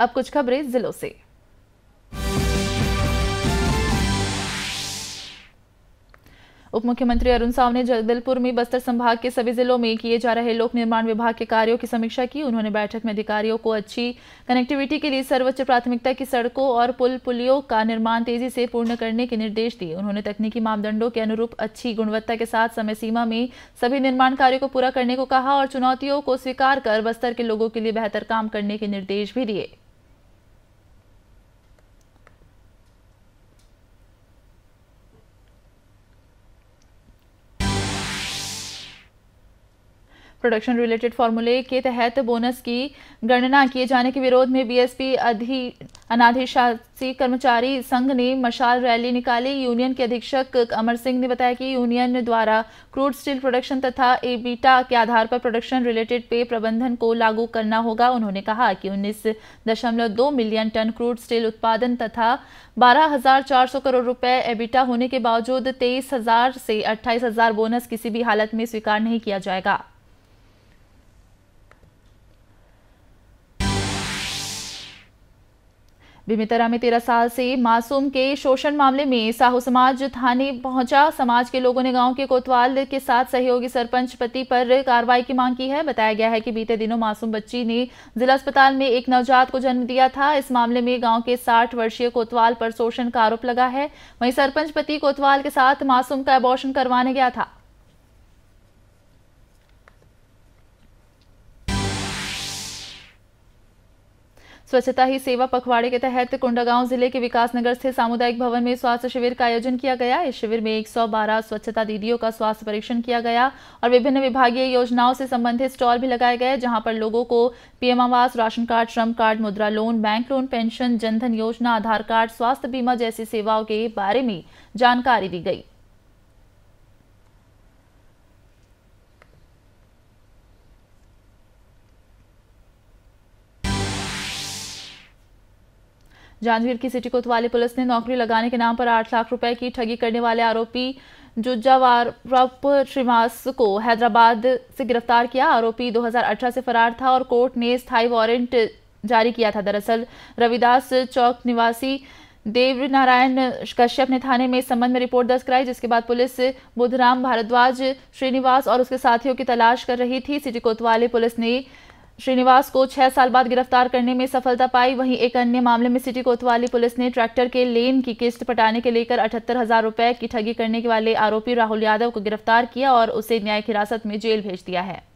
अब कुछ खबरें जिलों से उप मुख्यमंत्री अरुण साव ने जगदलपुर में बस्तर संभाग के सभी जिलों में किए जा रहे लोक निर्माण विभाग के कार्यों की समीक्षा की उन्होंने बैठक में अधिकारियों को अच्छी कनेक्टिविटी के लिए सर्वोच्च प्राथमिकता की सड़कों और पुल पुलियों का निर्माण तेजी से पूर्ण करने के निर्देश दिए उन्होंने तकनीकी मापदंडों के अनुरूप अच्छी गुणवत्ता के साथ समय सीमा में सभी निर्माण कार्यो को पूरा करने को कहा और चुनौतियों को स्वीकार कर बस्तर के लोगों के लिए बेहतर काम करने के निर्देश भी दिए प्रोडक्शन रिलेटेड फार्मूले के तहत बोनस की गणना किए जाने के विरोध में बीएसपी अधि अनाधिशासी कर्मचारी संघ ने मशाल रैली निकाली यूनियन के अधीक्षक अमर सिंह ने बताया कि यूनियन द्वारा क्रूड स्टील प्रोडक्शन तथा एबीटा के आधार पर प्रोडक्शन रिलेटेड पे प्रबंधन को लागू करना होगा उन्होंने कहा कि उन्नीस दशमलव दो मिलियन टन क्रूड स्टील उत्पादन तथा बारह हजार चार सौ करोड़ रुपए एबिटा होने के बावजूद तेईस हजार से अट्ठाईस हजार बोनस किसी भी हालत में स्वीकार नहीं किया जाएगा बेमेतरा में तेरह साल से मासूम के शोषण मामले में साहू समाज थाने पहुंचा समाज के लोगों ने गांव के कोतवाल के साथ सहयोगी सरपंच पति पर कार्रवाई की मांग की है बताया गया है कि बीते दिनों मासूम बच्ची ने जिला अस्पताल में एक नवजात को जन्म दिया था इस मामले में गाँव के साठ वर्षीय कोतवाल पर शोषण का आरोप लगा है वहीं सरपंच पति कोतवाल के साथ मासूम का एबॉर्शन करवाने गया था स्वच्छता ही सेवा पखवाड़े के तहत कोंडागांव जिले के विकासनगर स्थित सामुदायिक भवन में स्वास्थ्य शिविर का आयोजन किया गया इस शिविर में 112 स्वच्छता दीदियों का स्वास्थ्य परीक्षण किया गया और विभिन्न विभागीय योजनाओं से संबंधित स्टॉल भी लगाए गए जहां पर लोगों को पीएम आवास राशन कार्ड श्रम card Mudra loan bank loan pension Jandhan योजना आधार कार्ड स्वास्थ्य बीमा जैसी सेवाओं के बारे में जानकारी दी गई जांजगीर की सिटी कोतवाली पुलिस ने नौकरी लगाने के नाम पर आठ लाख रुपए की ठगी करने वाले आरोपी जुज्जावारप श्रीवास को हैदराबाद से गिरफ्तार किया आरोपी 2018 से फरार था और कोर्ट ने स्थायी वारंट जारी किया था दरअसल रविदास चौक निवासी देव नारायण कश्यप ने थाने में इस संबंध में रिपोर्ट दर्ज कराई जिसके बाद पुलिस बुधराम भारद्वाज श्रीनिवास और उसके साथियों की तलाश कर रही थी सिटी कोतवाली पुलिस ने श्रीनिवास को छह साल बाद गिरफ्तार करने में सफलता पाई वहीं एक अन्य मामले में सिटी कोतवाली पुलिस ने ट्रैक्टर के लेन की किस्त पटाने के लेकर अठहत्तर हजार रुपए की ठगी करने वाले आरोपी राहुल यादव को गिरफ्तार किया और उसे न्यायिक हिरासत में जेल भेज दिया है